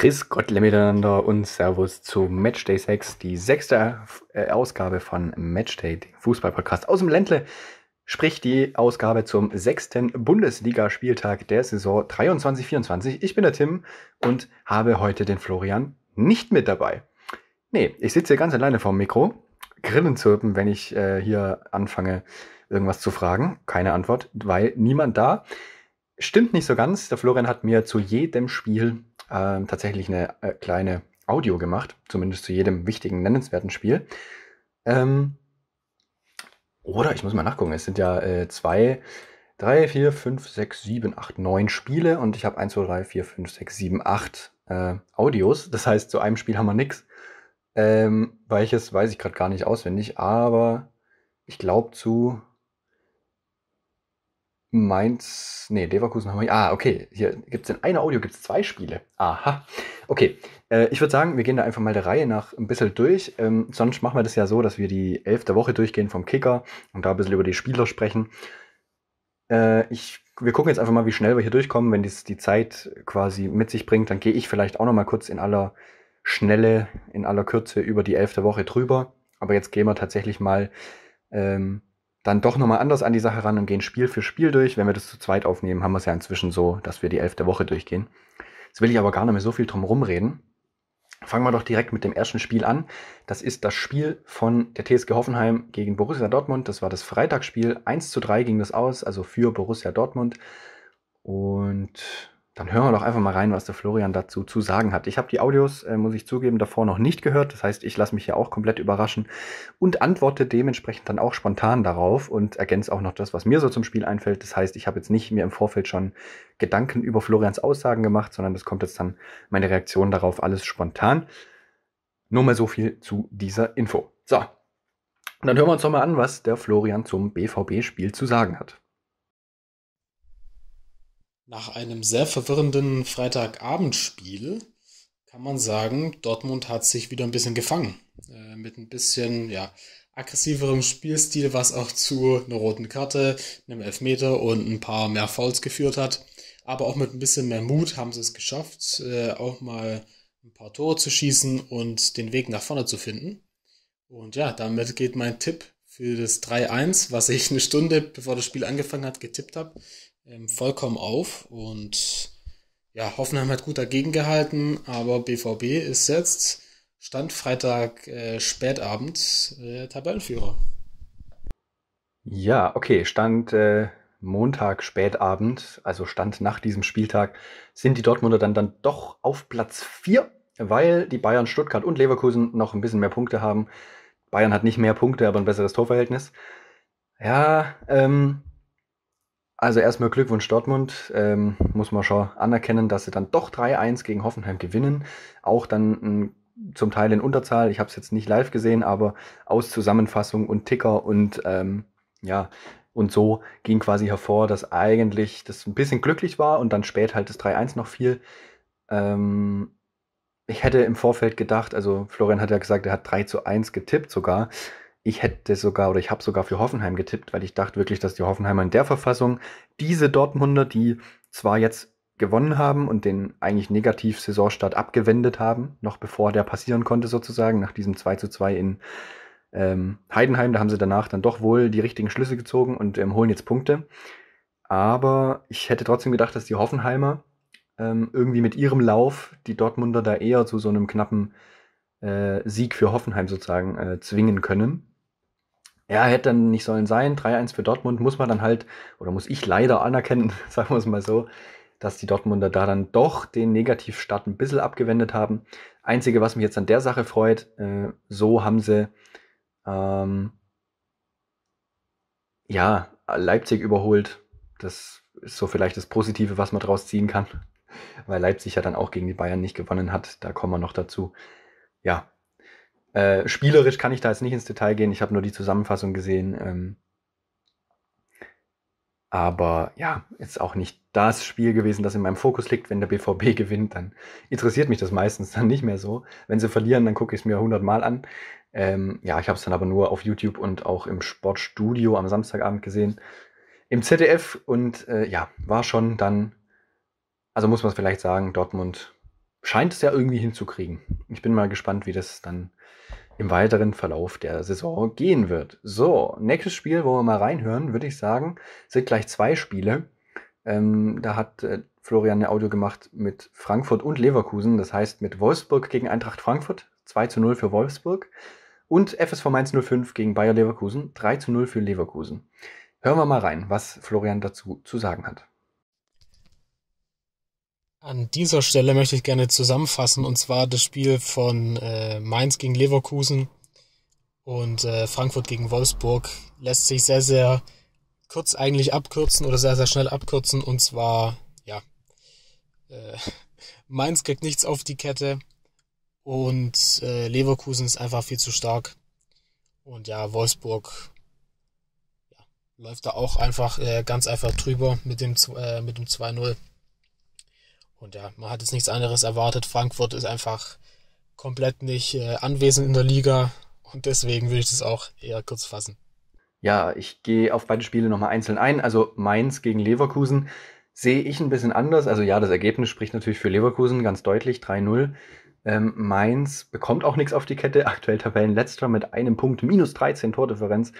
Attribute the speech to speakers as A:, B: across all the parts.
A: Chris Gottle miteinander und Servus zu Matchday 6, die sechste äh, Ausgabe von Matchday, dem Fußballpodcast aus dem Ländle. Sprich die Ausgabe zum sechsten Bundesligaspieltag der Saison 23-24. Ich bin der Tim und habe heute den Florian nicht mit dabei. Nee, ich sitze hier ganz alleine vorm Mikro. Grillen zirpen, wenn ich äh, hier anfange, irgendwas zu fragen. Keine Antwort, weil niemand da. Stimmt nicht so ganz. Der Florian hat mir zu jedem Spiel äh, tatsächlich eine äh, kleine Audio gemacht, zumindest zu jedem wichtigen, nennenswerten Spiel. Ähm, oder ich muss mal nachgucken, es sind ja äh, zwei, drei, vier, fünf, sechs, sieben, acht, neun Spiele und ich habe eins, zwei, drei, vier, fünf, sechs, sieben, acht äh, Audios. Das heißt, zu einem Spiel haben wir nichts. Ähm, welches weiß ich gerade gar nicht auswendig, aber ich glaube zu Mainz, nee, Leverkusen haben wir. Ah, okay. Hier gibt es in einer Audio gibt's zwei Spiele. Aha. Okay. Äh, ich würde sagen, wir gehen da einfach mal der Reihe nach ein bisschen durch. Ähm, sonst machen wir das ja so, dass wir die elf Woche durchgehen vom Kicker und da ein bisschen über die Spieler sprechen. Äh, ich, wir gucken jetzt einfach mal, wie schnell wir hier durchkommen. Wenn dies die Zeit quasi mit sich bringt, dann gehe ich vielleicht auch noch mal kurz in aller Schnelle, in aller Kürze über die elfte Woche drüber. Aber jetzt gehen wir tatsächlich mal ähm, dann doch nochmal anders an die Sache ran und gehen Spiel für Spiel durch. Wenn wir das zu zweit aufnehmen, haben wir es ja inzwischen so, dass wir die elfte Woche durchgehen. Jetzt will ich aber gar nicht mehr so viel drum rumreden. Fangen wir doch direkt mit dem ersten Spiel an. Das ist das Spiel von der TSG Hoffenheim gegen Borussia Dortmund. Das war das Freitagsspiel. 1 zu 3 ging das aus, also für Borussia Dortmund. Und dann hören wir doch einfach mal rein, was der Florian dazu zu sagen hat. Ich habe die Audios, äh, muss ich zugeben, davor noch nicht gehört. Das heißt, ich lasse mich ja auch komplett überraschen und antworte dementsprechend dann auch spontan darauf und ergänze auch noch das, was mir so zum Spiel einfällt. Das heißt, ich habe jetzt nicht mir im Vorfeld schon Gedanken über Florians Aussagen gemacht, sondern das kommt jetzt dann meine Reaktion darauf alles spontan. Nur mal so viel zu dieser Info. So, dann hören wir uns doch mal an, was der Florian zum BVB-Spiel zu sagen hat.
B: Nach einem sehr verwirrenden Freitagabendspiel kann man sagen, Dortmund hat sich wieder ein bisschen gefangen. Äh, mit ein bisschen ja, aggressiverem Spielstil, was auch zu einer roten Karte, einem Elfmeter und ein paar mehr Fouls geführt hat. Aber auch mit ein bisschen mehr Mut haben sie es geschafft, äh, auch mal ein paar Tore zu schießen und den Weg nach vorne zu finden. Und ja, damit geht mein Tipp für das 3-1, was ich eine Stunde bevor das Spiel angefangen hat, getippt habe ähm, vollkommen auf. Und ja, Hoffenheim hat gut dagegen gehalten, aber BVB ist jetzt Stand Freitag äh, Spätabend äh, Tabellenführer.
A: Ja, okay, Stand äh, Montag Spätabend, also Stand nach diesem Spieltag, sind die Dortmunder dann, dann doch auf Platz 4, weil die Bayern, Stuttgart und Leverkusen noch ein bisschen mehr Punkte haben. Bayern hat nicht mehr Punkte, aber ein besseres Torverhältnis. Ja, ähm, also erstmal Glückwunsch Dortmund. Ähm, muss man schon anerkennen, dass sie dann doch 3-1 gegen Hoffenheim gewinnen. Auch dann zum Teil in Unterzahl. Ich habe es jetzt nicht live gesehen, aber aus Zusammenfassung und Ticker und ähm, ja, und so ging quasi hervor, dass eigentlich das ein bisschen glücklich war und dann spät halt das 3-1 noch fiel. Ähm, ich hätte im Vorfeld gedacht, also Florian hat ja gesagt, er hat 3 zu 1 getippt sogar. Ich hätte sogar oder ich habe sogar für Hoffenheim getippt, weil ich dachte wirklich, dass die Hoffenheimer in der Verfassung diese Dortmunder, die zwar jetzt gewonnen haben und den eigentlich negativ Saisonstart abgewendet haben, noch bevor der passieren konnte sozusagen, nach diesem 2 zu 2 in ähm, Heidenheim, da haben sie danach dann doch wohl die richtigen Schlüsse gezogen und ähm, holen jetzt Punkte. Aber ich hätte trotzdem gedacht, dass die Hoffenheimer ähm, irgendwie mit ihrem Lauf die Dortmunder da eher zu so einem knappen äh, Sieg für Hoffenheim sozusagen äh, zwingen können ja, hätte dann nicht sollen sein. 3-1 für Dortmund muss man dann halt, oder muss ich leider anerkennen, sagen wir es mal so, dass die Dortmunder da dann doch den Negativstart ein bisschen abgewendet haben. Einzige, was mich jetzt an der Sache freut, äh, so haben sie ähm, ja, Leipzig überholt. Das ist so vielleicht das Positive, was man draus ziehen kann, weil Leipzig ja dann auch gegen die Bayern nicht gewonnen hat. Da kommen wir noch dazu. Ja, äh, spielerisch kann ich da jetzt nicht ins Detail gehen, ich habe nur die Zusammenfassung gesehen. Ähm, aber ja, ist auch nicht das Spiel gewesen, das in meinem Fokus liegt. Wenn der BVB gewinnt, dann interessiert mich das meistens dann nicht mehr so. Wenn sie verlieren, dann gucke ich es mir hundertmal an. Ähm, ja, ich habe es dann aber nur auf YouTube und auch im Sportstudio am Samstagabend gesehen. Im ZDF und äh, ja, war schon dann, also muss man es vielleicht sagen, Dortmund scheint es ja irgendwie hinzukriegen. Ich bin mal gespannt, wie das dann im weiteren Verlauf der Saison gehen wird. So, nächstes Spiel, wo wir mal reinhören, würde ich sagen, sind gleich zwei Spiele. Ähm, da hat äh, Florian ein Audio gemacht mit Frankfurt und Leverkusen, das heißt mit Wolfsburg gegen Eintracht Frankfurt, 2 zu 0 für Wolfsburg und FSV Mainz 05 gegen Bayer Leverkusen, 3 zu 0 für Leverkusen. Hören wir mal rein, was Florian dazu zu sagen hat.
B: An dieser Stelle möchte ich gerne zusammenfassen, und zwar das Spiel von äh, Mainz gegen Leverkusen und äh, Frankfurt gegen Wolfsburg lässt sich sehr, sehr kurz eigentlich abkürzen oder sehr, sehr schnell abkürzen. Und zwar, ja, äh, Mainz kriegt nichts auf die Kette und äh, Leverkusen ist einfach viel zu stark. Und ja, Wolfsburg ja, läuft da auch einfach äh, ganz einfach drüber mit dem, äh, mit dem 2-0. Und ja, man hat jetzt nichts anderes erwartet. Frankfurt ist einfach komplett nicht äh, anwesend in der Liga. Und deswegen will ich das auch eher kurz fassen.
A: Ja, ich gehe auf beide Spiele nochmal einzeln ein. Also Mainz gegen Leverkusen sehe ich ein bisschen anders. Also ja, das Ergebnis spricht natürlich für Leverkusen ganz deutlich, 3-0. Ähm, Mainz bekommt auch nichts auf die Kette, aktuell Tabellenletzter mit einem Punkt, minus 13 Tordifferenz.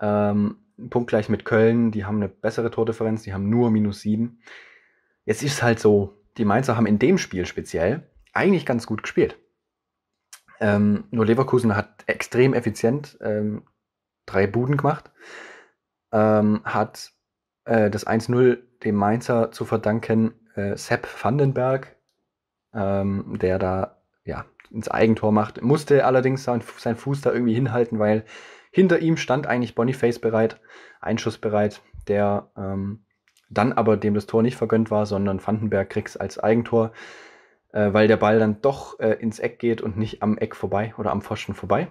A: Ähm, punktgleich mit Köln, die haben eine bessere Tordifferenz, die haben nur minus 7. Jetzt ist es halt so, die Mainzer haben in dem Spiel speziell eigentlich ganz gut gespielt. Ähm, nur Leverkusen hat extrem effizient ähm, drei Buden gemacht, ähm, hat äh, das 1-0 dem Mainzer zu verdanken, äh, Sepp Vandenberg, ähm, der da ja, ins Eigentor macht, musste allerdings seinen sein Fuß da irgendwie hinhalten, weil hinter ihm stand eigentlich Boniface bereit, einschussbereit, der ähm, dann aber dem das Tor nicht vergönnt war, sondern Vandenberg kriegt als Eigentor, äh, weil der Ball dann doch äh, ins Eck geht und nicht am Eck vorbei oder am Pfosten vorbei.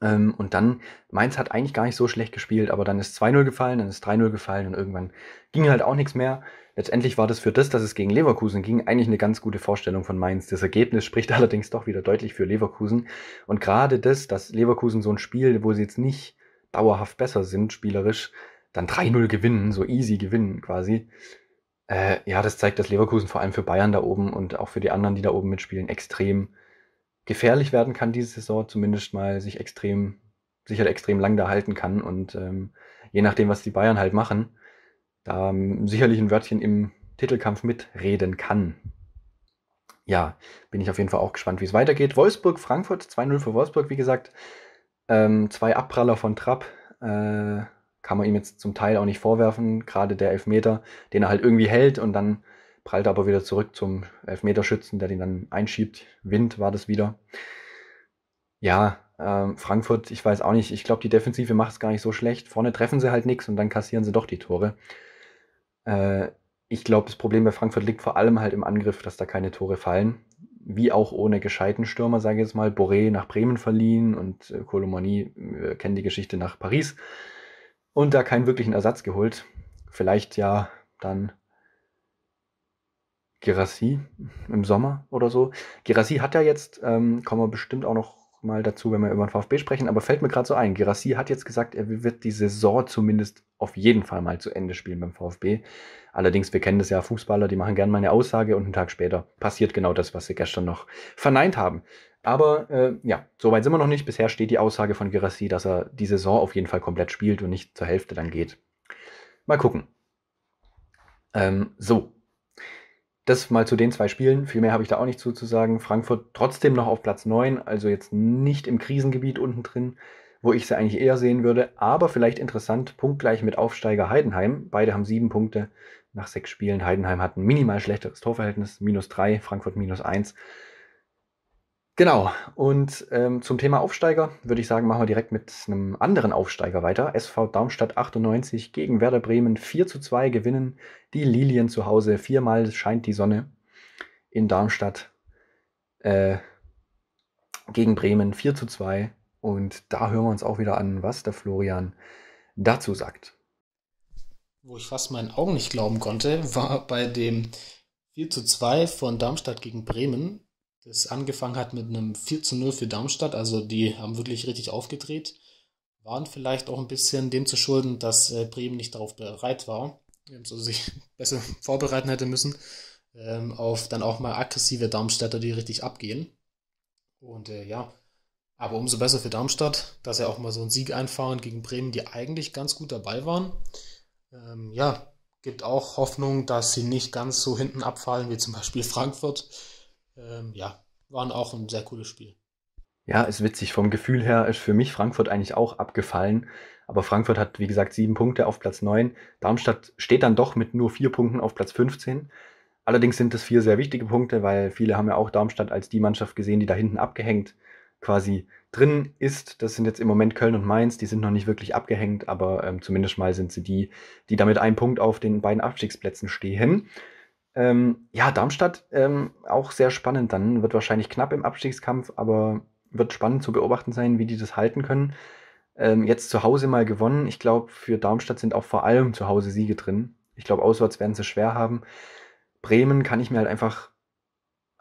A: Ähm, und dann, Mainz hat eigentlich gar nicht so schlecht gespielt, aber dann ist 2-0 gefallen, dann ist 3-0 gefallen und irgendwann ging halt auch nichts mehr. Letztendlich war das für das, dass es gegen Leverkusen ging, eigentlich eine ganz gute Vorstellung von Mainz. Das Ergebnis spricht allerdings doch wieder deutlich für Leverkusen. Und gerade das, dass Leverkusen so ein Spiel, wo sie jetzt nicht dauerhaft besser sind, spielerisch, dann 3-0 gewinnen, so easy gewinnen quasi. Äh, ja, das zeigt, dass Leverkusen vor allem für Bayern da oben und auch für die anderen, die da oben mitspielen, extrem gefährlich werden kann diese Saison, zumindest mal sich extrem, sicher halt extrem lang da halten kann. Und ähm, je nachdem, was die Bayern halt machen, da ähm, sicherlich ein Wörtchen im Titelkampf mitreden kann. Ja, bin ich auf jeden Fall auch gespannt, wie es weitergeht. Wolfsburg, Frankfurt, 2-0 für Wolfsburg, wie gesagt. Ähm, zwei Abpraller von Trapp. Äh, kann man ihm jetzt zum Teil auch nicht vorwerfen, gerade der Elfmeter, den er halt irgendwie hält und dann prallt er aber wieder zurück zum Elfmeterschützen, der den dann einschiebt. Wind war das wieder. Ja, äh, Frankfurt, ich weiß auch nicht, ich glaube, die Defensive macht es gar nicht so schlecht. Vorne treffen sie halt nichts und dann kassieren sie doch die Tore. Äh, ich glaube, das Problem bei Frankfurt liegt vor allem halt im Angriff, dass da keine Tore fallen. Wie auch ohne gescheiten Stürmer, sage ich jetzt mal, Boré nach Bremen verliehen und äh, Colomani äh, kennt die Geschichte nach Paris und da keinen wirklichen Ersatz geholt. Vielleicht ja dann Gerassi im Sommer oder so. Gerassi hat ja jetzt, ähm, kommen wir bestimmt auch noch mal dazu, wenn wir über den VfB sprechen, aber fällt mir gerade so ein. Gerassi hat jetzt gesagt, er wird die Saison zumindest auf jeden Fall mal zu Ende spielen beim VfB. Allerdings, wir kennen das ja, Fußballer, die machen gerne mal eine Aussage und einen Tag später passiert genau das, was sie gestern noch verneint haben. Aber äh, ja, soweit sind wir noch nicht. Bisher steht die Aussage von Girassi, dass er die Saison auf jeden Fall komplett spielt und nicht zur Hälfte dann geht. Mal gucken. Ähm, so. Das mal zu den zwei Spielen. Viel mehr habe ich da auch nicht zuzusagen. Frankfurt trotzdem noch auf Platz 9, also jetzt nicht im Krisengebiet unten drin, wo ich sie eigentlich eher sehen würde. Aber vielleicht interessant, punktgleich mit Aufsteiger Heidenheim. Beide haben sieben Punkte nach sechs Spielen. Heidenheim hat ein minimal schlechteres Torverhältnis, minus drei, Frankfurt minus eins. Genau. Und ähm, zum Thema Aufsteiger würde ich sagen, machen wir direkt mit einem anderen Aufsteiger weiter. SV Darmstadt 98 gegen Werder Bremen 4 zu 2 gewinnen die Lilien zu Hause. Viermal scheint die Sonne in Darmstadt äh, gegen Bremen 4 zu 2. Und da hören wir uns auch wieder an, was der Florian dazu sagt.
B: Wo ich fast meinen Augen nicht glauben konnte, war bei dem 4 zu 2 von Darmstadt gegen Bremen das angefangen hat mit einem 4 zu 0 für Darmstadt, also die haben wirklich richtig aufgedreht, waren vielleicht auch ein bisschen dem zu schulden, dass äh, Bremen nicht darauf bereit war, ähm, So sich besser vorbereiten hätte müssen, ähm, auf dann auch mal aggressive Darmstädter, die richtig abgehen. Und äh, ja, aber umso besser für Darmstadt, dass er auch mal so einen Sieg einfahren gegen Bremen, die eigentlich ganz gut dabei waren. Ähm, ja, gibt auch Hoffnung, dass sie nicht ganz so hinten abfallen wie zum Beispiel Frankfurt ähm, ja, waren auch ein sehr cooles Spiel.
A: Ja, ist witzig. Vom Gefühl her ist für mich Frankfurt eigentlich auch abgefallen. Aber Frankfurt hat, wie gesagt, sieben Punkte auf Platz 9. Darmstadt steht dann doch mit nur vier Punkten auf Platz 15. Allerdings sind das vier sehr wichtige Punkte, weil viele haben ja auch Darmstadt als die Mannschaft gesehen, die da hinten abgehängt quasi drin ist. Das sind jetzt im Moment Köln und Mainz, die sind noch nicht wirklich abgehängt, aber ähm, zumindest mal sind sie die, die damit einen Punkt auf den beiden Abstiegsplätzen stehen. Ähm, ja, Darmstadt ähm, auch sehr spannend. Dann wird wahrscheinlich knapp im Abstiegskampf, aber wird spannend zu beobachten sein, wie die das halten können. Ähm, jetzt zu Hause mal gewonnen. Ich glaube, für Darmstadt sind auch vor allem zu Hause Siege drin. Ich glaube, auswärts werden sie schwer haben. Bremen kann ich mir halt einfach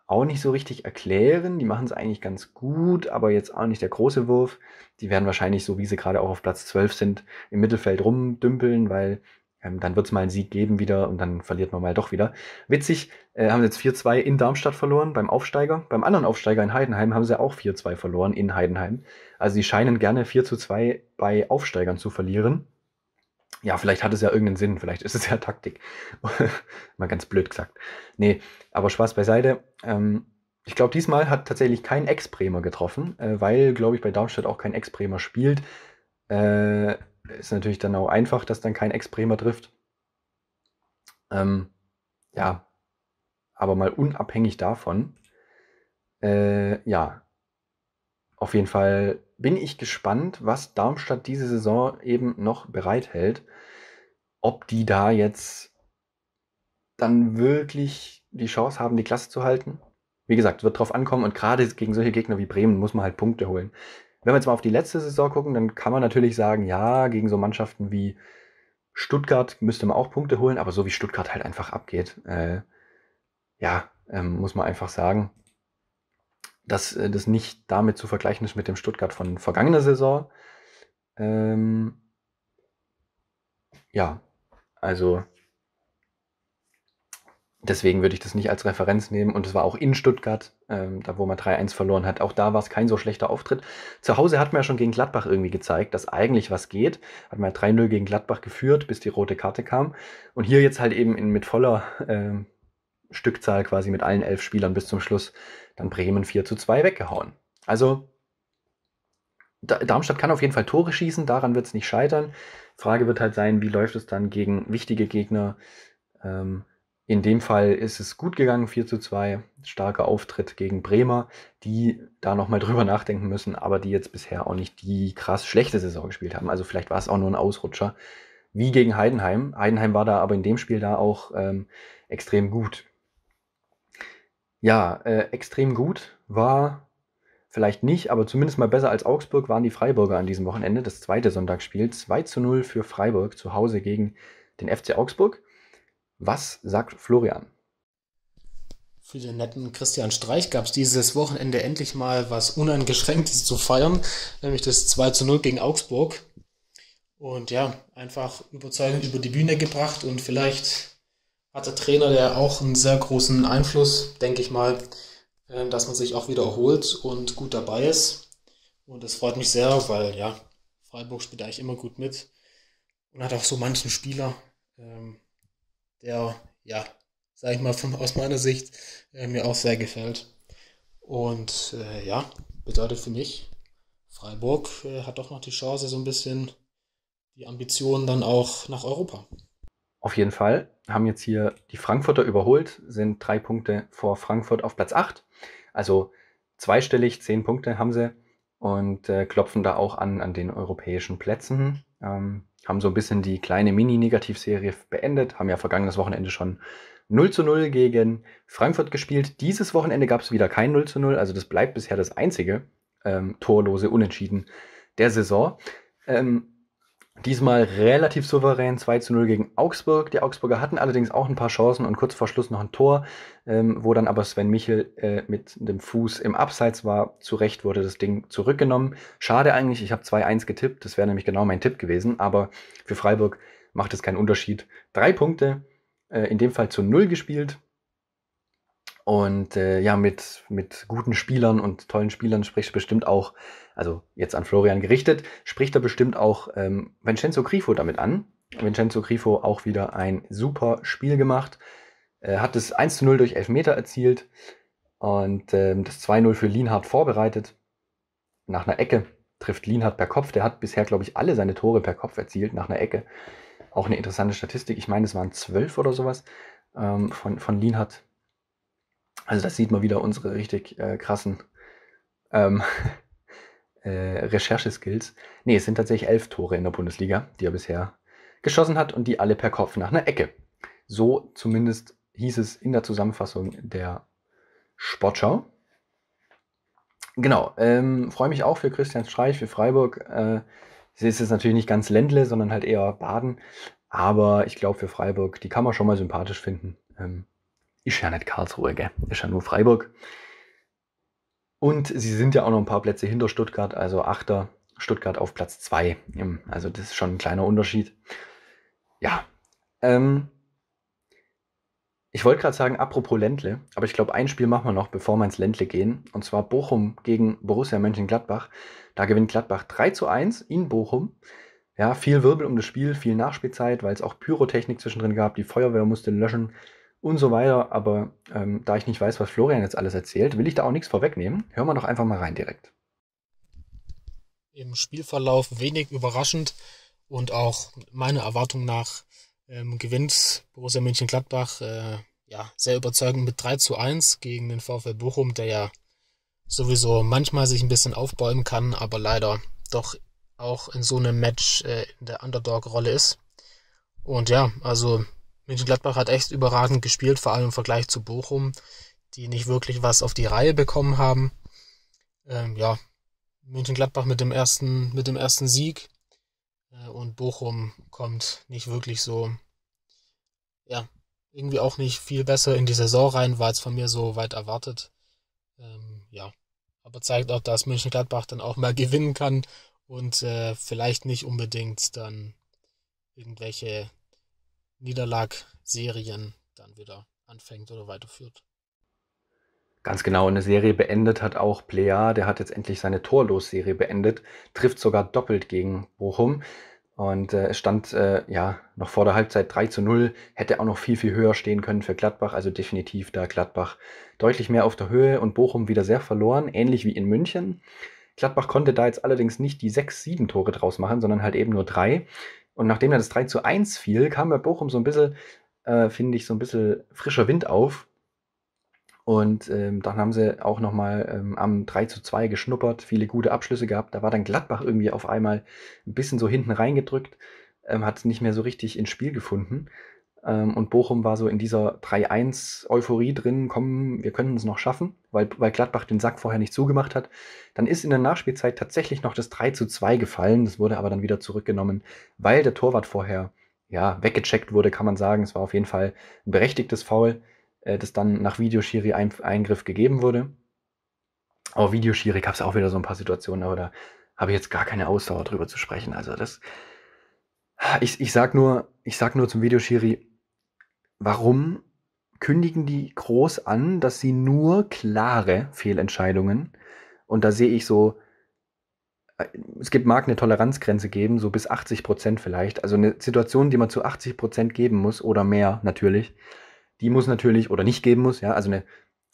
A: auch nicht so richtig erklären. Die machen es eigentlich ganz gut, aber jetzt auch nicht der große Wurf. Die werden wahrscheinlich, so wie sie gerade auch auf Platz 12 sind, im Mittelfeld rumdümpeln, weil ähm, dann wird es mal einen Sieg geben wieder und dann verliert man mal doch wieder. Witzig, äh, haben jetzt 4-2 in Darmstadt verloren beim Aufsteiger. Beim anderen Aufsteiger in Heidenheim haben sie auch 4-2 verloren in Heidenheim. Also sie scheinen gerne 4-2 bei Aufsteigern zu verlieren. Ja, vielleicht hat es ja irgendeinen Sinn, vielleicht ist es ja Taktik. mal ganz blöd gesagt. Nee, aber Spaß beiseite. Ähm, ich glaube, diesmal hat tatsächlich kein Ex-Bremer getroffen, äh, weil, glaube ich, bei Darmstadt auch kein Ex-Bremer spielt. Äh, ist natürlich dann auch einfach, dass dann kein Ex-Bremer trifft. Ähm, ja, aber mal unabhängig davon, äh, ja, auf jeden Fall bin ich gespannt, was Darmstadt diese Saison eben noch bereithält. Ob die da jetzt dann wirklich die Chance haben, die Klasse zu halten. Wie gesagt, wird drauf ankommen und gerade gegen solche Gegner wie Bremen muss man halt Punkte holen. Wenn wir jetzt mal auf die letzte Saison gucken, dann kann man natürlich sagen, ja, gegen so Mannschaften wie Stuttgart müsste man auch Punkte holen, aber so wie Stuttgart halt einfach abgeht, äh, ja, ähm, muss man einfach sagen, dass äh, das nicht damit zu vergleichen ist mit dem Stuttgart von vergangener Saison. Ähm, ja, also Deswegen würde ich das nicht als Referenz nehmen. Und es war auch in Stuttgart, ähm, da wo man 3-1 verloren hat. Auch da war es kein so schlechter Auftritt. Zu Hause hat man ja schon gegen Gladbach irgendwie gezeigt, dass eigentlich was geht. Hat man 3-0 gegen Gladbach geführt, bis die rote Karte kam. Und hier jetzt halt eben in, mit voller äh, Stückzahl quasi mit allen elf Spielern bis zum Schluss dann Bremen 4 2 weggehauen. Also Darmstadt kann auf jeden Fall Tore schießen, daran wird es nicht scheitern. Frage wird halt sein, wie läuft es dann gegen wichtige Gegner? Ähm, in dem Fall ist es gut gegangen, 4 zu 2. Starker Auftritt gegen Bremer, die da nochmal drüber nachdenken müssen, aber die jetzt bisher auch nicht die krass schlechte Saison gespielt haben. Also vielleicht war es auch nur ein Ausrutscher, wie gegen Heidenheim. Heidenheim war da aber in dem Spiel da auch ähm, extrem gut. Ja, äh, extrem gut war vielleicht nicht, aber zumindest mal besser als Augsburg waren die Freiburger an diesem Wochenende. Das zweite Sonntagsspiel 2 zu 0 für Freiburg zu Hause gegen den FC Augsburg. Was sagt Florian?
B: Für den netten Christian Streich gab es dieses Wochenende endlich mal was Uneingeschränktes zu feiern, nämlich das 2 zu 0 gegen Augsburg. Und ja, einfach überzeugend über die Bühne gebracht und vielleicht hat der Trainer ja auch einen sehr großen Einfluss, denke ich mal, äh, dass man sich auch wieder erholt und gut dabei ist. Und das freut mich sehr, weil ja, Freiburg spielt eigentlich immer gut mit und hat auch so manchen Spieler, ähm, der, ja, sag ich mal, von, aus meiner Sicht äh, mir auch sehr gefällt. Und äh, ja, bedeutet für mich, Freiburg äh, hat doch noch die Chance, so ein bisschen die Ambitionen dann auch nach Europa.
A: Auf jeden Fall haben jetzt hier die Frankfurter überholt, sind drei Punkte vor Frankfurt auf Platz 8. Also zweistellig, zehn Punkte haben sie und äh, klopfen da auch an an den europäischen Plätzen. Ähm, haben so ein bisschen die kleine Mini-Negativserie beendet, haben ja vergangenes Wochenende schon 0 zu 0 gegen Frankfurt gespielt. Dieses Wochenende gab es wieder kein 0 zu 0, also das bleibt bisher das einzige ähm, torlose Unentschieden der Saison. Ähm, Diesmal relativ souverän 2 zu 0 gegen Augsburg. Die Augsburger hatten allerdings auch ein paar Chancen und kurz vor Schluss noch ein Tor, ähm, wo dann aber Sven Michel äh, mit dem Fuß im Abseits war. Zu Recht wurde das Ding zurückgenommen. Schade eigentlich, ich habe 2-1 getippt. Das wäre nämlich genau mein Tipp gewesen. Aber für Freiburg macht es keinen Unterschied. Drei Punkte, äh, in dem Fall zu 0 gespielt. Und äh, ja, mit, mit guten Spielern und tollen Spielern spricht bestimmt auch, also jetzt an Florian gerichtet, spricht er bestimmt auch ähm, Vincenzo Grifo damit an. Vincenzo Grifo auch wieder ein super Spiel gemacht. Äh, hat es 1 zu 0 durch Elfmeter erzielt und ähm, das 2-0 für Lienhardt vorbereitet. Nach einer Ecke trifft Lienhardt per Kopf. Der hat bisher, glaube ich, alle seine Tore per Kopf erzielt, nach einer Ecke. Auch eine interessante Statistik. Ich meine, es waren zwölf oder sowas ähm, von, von Lienhardt also das sieht man wieder unsere richtig äh, krassen ähm, äh, Rechercheskills. Nee, es sind tatsächlich elf Tore in der Bundesliga, die er bisher geschossen hat und die alle per Kopf nach einer Ecke. So zumindest hieß es in der Zusammenfassung der Sportschau. Genau, ähm, freue mich auch für Christian Streich, für Freiburg. Äh, es ist jetzt natürlich nicht ganz Ländle, sondern halt eher Baden. Aber ich glaube, für Freiburg, die kann man schon mal sympathisch finden. Ähm, ist ja nicht Karlsruhe, gell? Ist ja nur Freiburg. Und sie sind ja auch noch ein paar Plätze hinter Stuttgart, also Achter, Stuttgart auf Platz 2. Hm, also das ist schon ein kleiner Unterschied. Ja. Ähm, ich wollte gerade sagen, apropos Ländle, aber ich glaube, ein Spiel machen wir noch, bevor wir ins Ländle gehen. Und zwar Bochum gegen Borussia Mönchengladbach. Da gewinnt Gladbach 3 zu 1 in Bochum. Ja, viel Wirbel um das Spiel, viel Nachspielzeit, weil es auch Pyrotechnik zwischendrin gab. Die Feuerwehr musste löschen und so weiter. Aber ähm, da ich nicht weiß, was Florian jetzt alles erzählt, will ich da auch nichts vorwegnehmen. Hören wir doch einfach mal rein direkt.
B: Im Spielverlauf wenig überraschend und auch meiner Erwartung nach ähm, gewinnt Borussia Mönchengladbach äh, ja, sehr überzeugend mit 3 zu 1 gegen den VfL Bochum, der ja sowieso manchmal sich ein bisschen aufbäumen kann, aber leider doch auch in so einem Match äh, in der Underdog-Rolle ist. Und ja, also Mönchengladbach hat echt überragend gespielt, vor allem im Vergleich zu Bochum, die nicht wirklich was auf die Reihe bekommen haben. Ähm, ja, Mönchengladbach mit dem ersten, mit dem ersten Sieg äh, und Bochum kommt nicht wirklich so, ja, irgendwie auch nicht viel besser in die Saison rein, war jetzt von mir so weit erwartet. Ähm, ja, aber zeigt auch, dass Mönchengladbach dann auch mal gewinnen kann und äh, vielleicht nicht unbedingt dann irgendwelche Niederlagserien dann wieder anfängt oder weiterführt.
A: Ganz genau, eine Serie beendet hat auch Plea, der hat jetzt endlich seine Torlos-Serie beendet, trifft sogar doppelt gegen Bochum. Und äh, es äh, stand äh, ja noch vor der Halbzeit 3 zu 0, hätte auch noch viel, viel höher stehen können für Gladbach. Also definitiv da Gladbach deutlich mehr auf der Höhe und Bochum wieder sehr verloren, ähnlich wie in München. Gladbach konnte da jetzt allerdings nicht die sechs, sieben Tore draus machen, sondern halt eben nur drei. Und nachdem dann das 3 zu 1 fiel, kam bei Bochum so ein bisschen, äh, finde ich, so ein bisschen frischer Wind auf. Und ähm, dann haben sie auch nochmal ähm, am 3 zu 2 geschnuppert, viele gute Abschlüsse gehabt. Da war dann Gladbach irgendwie auf einmal ein bisschen so hinten reingedrückt, ähm, hat nicht mehr so richtig ins Spiel gefunden. Ähm, und Bochum war so in dieser 3-1-Euphorie drin, kommen, wir können es noch schaffen, weil, weil Gladbach den Sack vorher nicht zugemacht hat. Dann ist in der Nachspielzeit tatsächlich noch das 3 zu 2 gefallen, das wurde aber dann wieder zurückgenommen, weil der Torwart vorher ja, weggecheckt wurde, kann man sagen. Es war auf jeden Fall ein berechtigtes Foul, äh, das dann nach Videoschiri-Eingriff gegeben wurde. Auch Videoschiri gab es auch wieder so ein paar Situationen, aber da habe ich jetzt gar keine Ausdauer drüber zu sprechen. Also das, ich, ich sag nur, sag nur zum Videoschiri, warum kündigen die groß an, dass sie nur klare Fehlentscheidungen und da sehe ich so, äh, es gibt, mag eine Toleranzgrenze geben, so bis 80 Prozent vielleicht. Also eine Situation, die man zu 80 Prozent geben muss oder mehr natürlich, die muss natürlich oder nicht geben muss, ja, also eine,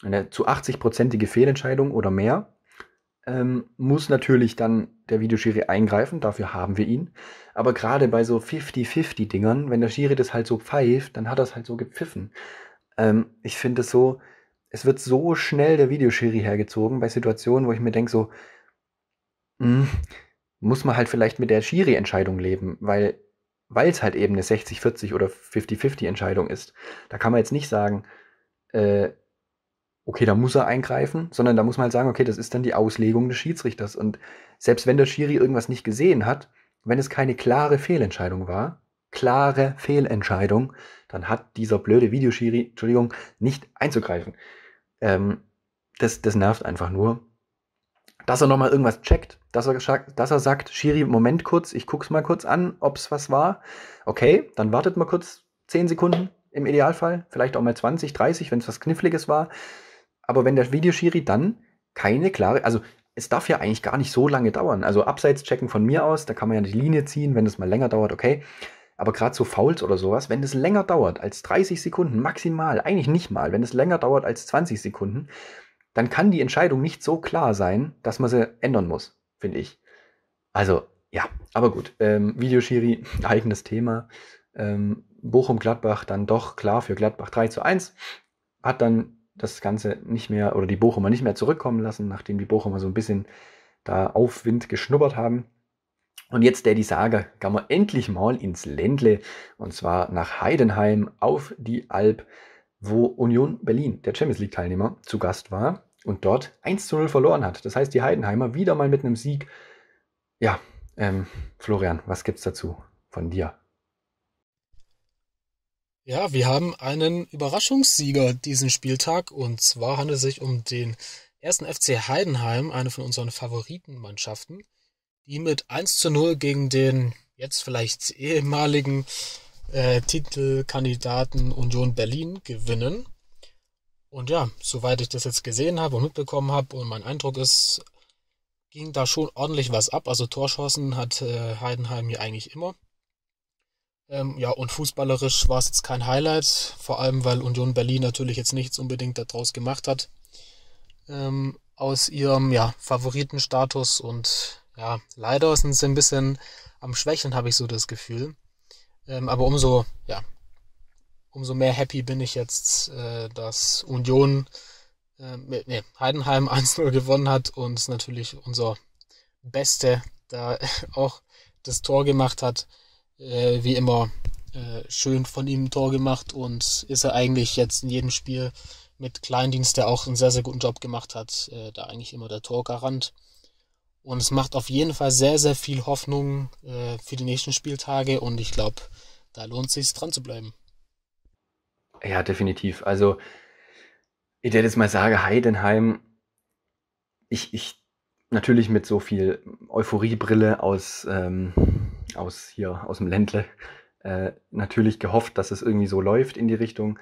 A: eine zu 80-prozentige Fehlentscheidung oder mehr ähm, muss natürlich dann der Videoschiri eingreifen, dafür haben wir ihn. Aber gerade bei so 50-50-Dingern, wenn der Schiri das halt so pfeift, dann hat er es halt so gepfiffen. Ähm, ich finde es so, es wird so schnell der Videoschiri hergezogen bei Situationen, wo ich mir denke, so, mh, hm, muss man halt vielleicht mit der Schiri-Entscheidung leben, weil weil es halt eben eine 60-40 oder 50-50 Entscheidung ist. Da kann man jetzt nicht sagen, äh, okay, da muss er eingreifen, sondern da muss man halt sagen, okay, das ist dann die Auslegung des Schiedsrichters. Und selbst wenn der Schiri irgendwas nicht gesehen hat, wenn es keine klare Fehlentscheidung war, klare Fehlentscheidung, dann hat dieser blöde Videoschiri, Entschuldigung, nicht einzugreifen. Ähm, das, das nervt einfach nur. Dass er nochmal irgendwas checkt, dass er, dass er sagt, Schiri, Moment kurz, ich guck's mal kurz an, ob's was war. Okay, dann wartet mal kurz 10 Sekunden im Idealfall, vielleicht auch mal 20, 30, wenn es was Kniffliges war. Aber wenn der Videoschiri dann keine klare, also es darf ja eigentlich gar nicht so lange dauern. Also abseits checken von mir aus, da kann man ja die Linie ziehen, wenn es mal länger dauert, okay. Aber gerade so Fouls oder sowas, wenn es länger dauert als 30 Sekunden maximal, eigentlich nicht mal, wenn es länger dauert als 20 Sekunden, dann kann die Entscheidung nicht so klar sein, dass man sie ändern muss, finde ich. Also, ja, aber gut. Ähm, Videoschiri, eigenes Thema. Ähm, Bochum-Gladbach dann doch klar für Gladbach 3 zu 1. Hat dann das Ganze nicht mehr oder die Bochumer nicht mehr zurückkommen lassen, nachdem die Bochumer so ein bisschen da Aufwind geschnuppert haben. Und jetzt der die Sage, kann man endlich mal ins Ländle und zwar nach Heidenheim auf die Alp, wo Union Berlin, der Champions League Teilnehmer, zu Gast war und dort 1 zu 0 verloren hat. Das heißt, die Heidenheimer wieder mal mit einem Sieg. Ja, ähm, Florian, was gibt's dazu von dir?
B: Ja, wir haben einen Überraschungssieger diesen Spieltag und zwar handelt es sich um den ersten FC Heidenheim, eine von unseren Favoritenmannschaften, die mit 1 zu 0 gegen den jetzt vielleicht ehemaligen äh, Titelkandidaten Union Berlin gewinnen. Und ja, soweit ich das jetzt gesehen habe und mitbekommen habe und mein Eindruck ist, ging da schon ordentlich was ab. Also Torschossen hat äh, Heidenheim hier eigentlich immer. Ähm, ja, und fußballerisch war es jetzt kein Highlight, vor allem weil Union Berlin natürlich jetzt nichts unbedingt daraus gemacht hat. Ähm, aus ihrem ja, Favoritenstatus und ja, leider sind sie ein bisschen am Schwächeln, habe ich so das Gefühl. Ähm, aber umso, ja, umso mehr happy bin ich jetzt, äh, dass Union äh, nee, Heidenheim 1-0 gewonnen hat und natürlich unser Beste da auch das Tor gemacht hat äh, wie immer äh, schön von ihm ein Tor gemacht und ist er eigentlich jetzt in jedem Spiel mit Kleindienst, der auch einen sehr, sehr guten Job gemacht hat, äh, da eigentlich immer der Torgarant. Und es macht auf jeden Fall sehr, sehr viel Hoffnung äh, für die nächsten Spieltage und ich glaube, da lohnt es sich dran zu bleiben.
A: Ja, definitiv. Also, ich werde jetzt mal sagen, Heidenheim, ich, ich natürlich mit so viel Euphoriebrille aus ähm, aus hier, aus dem Ländle, äh, natürlich gehofft, dass es irgendwie so läuft in die Richtung.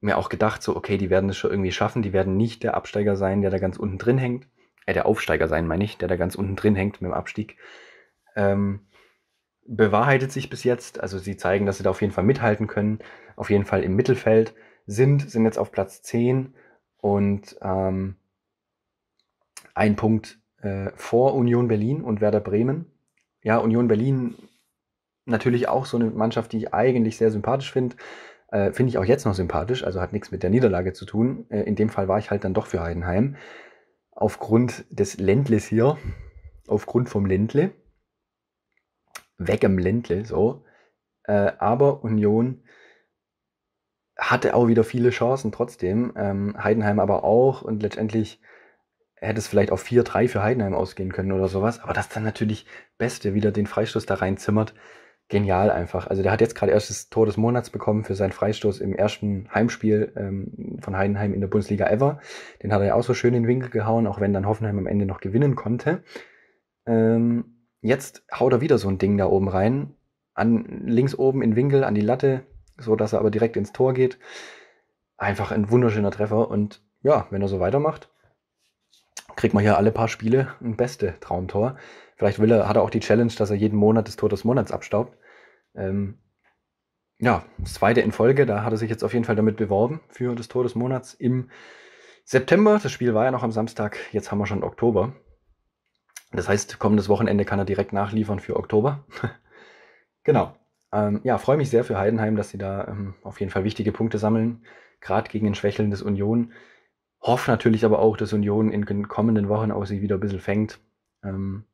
A: Mir auch gedacht, so, okay, die werden es schon irgendwie schaffen, die werden nicht der Absteiger sein, der da ganz unten drin hängt. Äh, der Aufsteiger sein, meine ich, der da ganz unten drin hängt mit dem Abstieg. Ähm, bewahrheitet sich bis jetzt. Also sie zeigen, dass sie da auf jeden Fall mithalten können. Auf jeden Fall im Mittelfeld sind, sind jetzt auf Platz 10 und ähm, ein Punkt äh, vor Union Berlin und Werder Bremen ja, Union Berlin natürlich auch so eine Mannschaft, die ich eigentlich sehr sympathisch finde. Äh, finde ich auch jetzt noch sympathisch, also hat nichts mit der Niederlage zu tun. Äh, in dem Fall war ich halt dann doch für Heidenheim. Aufgrund des Ländles hier, aufgrund vom Ländle, weg im Ländle, so. Äh, aber Union hatte auch wieder viele Chancen trotzdem, ähm, Heidenheim aber auch und letztendlich hätte es vielleicht auf 4-3 für Heidenheim ausgehen können oder sowas. Aber dass dann natürlich Beste wieder den Freistoß da reinzimmert, genial einfach. Also der hat jetzt gerade erst das Tor des Monats bekommen für seinen Freistoß im ersten Heimspiel ähm, von Heidenheim in der Bundesliga ever. Den hat er ja auch so schön in den Winkel gehauen, auch wenn dann Hoffenheim am Ende noch gewinnen konnte. Ähm, jetzt haut er wieder so ein Ding da oben rein. An, links oben in Winkel an die Latte, so dass er aber direkt ins Tor geht. Einfach ein wunderschöner Treffer und ja, wenn er so weitermacht, kriegt man hier alle paar Spiele ein beste Traumtor. Vielleicht will er, hat er auch die Challenge, dass er jeden Monat das Tor des Monats abstaubt. Ähm, ja, das zweite in Folge, da hat er sich jetzt auf jeden Fall damit beworben für das Tor des Monats im September. Das Spiel war ja noch am Samstag, jetzt haben wir schon Oktober. Das heißt, kommendes Wochenende kann er direkt nachliefern für Oktober. genau. Ähm, ja, freue mich sehr für Heidenheim, dass sie da ähm, auf jeden Fall wichtige Punkte sammeln. Gerade gegen ein schwächelndes Union Hoffe natürlich aber auch, dass Union in den kommenden Wochen auch sich wieder ein bisschen fängt. Ähm,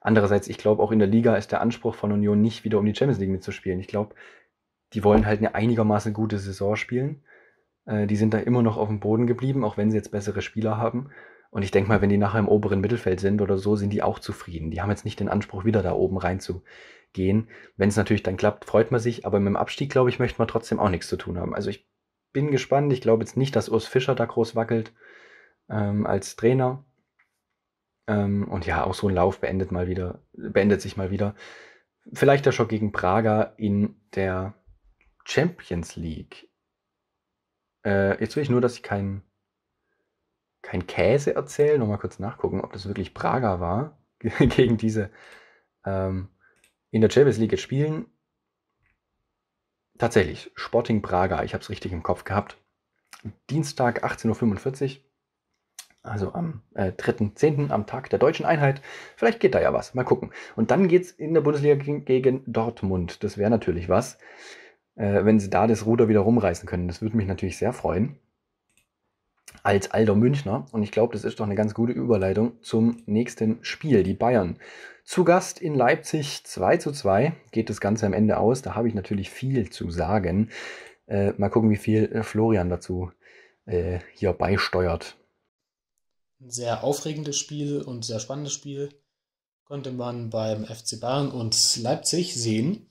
A: andererseits, ich glaube, auch in der Liga ist der Anspruch von Union nicht wieder um die Champions League mitzuspielen. Ich glaube, die wollen halt eine einigermaßen gute Saison spielen. Äh, die sind da immer noch auf dem Boden geblieben, auch wenn sie jetzt bessere Spieler haben. Und ich denke mal, wenn die nachher im oberen Mittelfeld sind oder so, sind die auch zufrieden. Die haben jetzt nicht den Anspruch, wieder da oben reinzugehen. Wenn es natürlich dann klappt, freut man sich. Aber mit dem Abstieg, glaube ich, möchte man trotzdem auch nichts zu tun haben. Also ich bin gespannt. Ich glaube jetzt nicht, dass Urs Fischer da groß wackelt ähm, als Trainer. Ähm, und ja, auch so ein Lauf beendet mal wieder, beendet sich mal wieder. Vielleicht der Schock gegen Praga in der Champions League. Äh, jetzt will ich nur, dass ich keinen kein Käse erzähle. Nochmal kurz nachgucken, ob das wirklich Praga war, gegen diese ähm, in der Champions League spielen tatsächlich, Sporting Braga, ich habe es richtig im Kopf gehabt. Dienstag 18.45 Uhr, also am äh, 3.10., am Tag der deutschen Einheit. Vielleicht geht da ja was, mal gucken. Und dann geht es in der Bundesliga gegen, Dortmund. Das wäre natürlich was, äh, wenn sie da das Ruder wieder rumreißen können. Das würde mich natürlich sehr freuen als alter Münchner. Und ich glaube, das ist doch eine ganz gute Überleitung zum nächsten Spiel, die Bayern. Zu Gast in Leipzig 2 zu 2 geht das Ganze am Ende aus. Da habe ich natürlich viel zu sagen. Äh, mal gucken, wie viel äh, Florian dazu äh, hier beisteuert.
B: Ein sehr aufregendes Spiel und sehr spannendes Spiel konnte man beim FC Bayern und Leipzig sehen,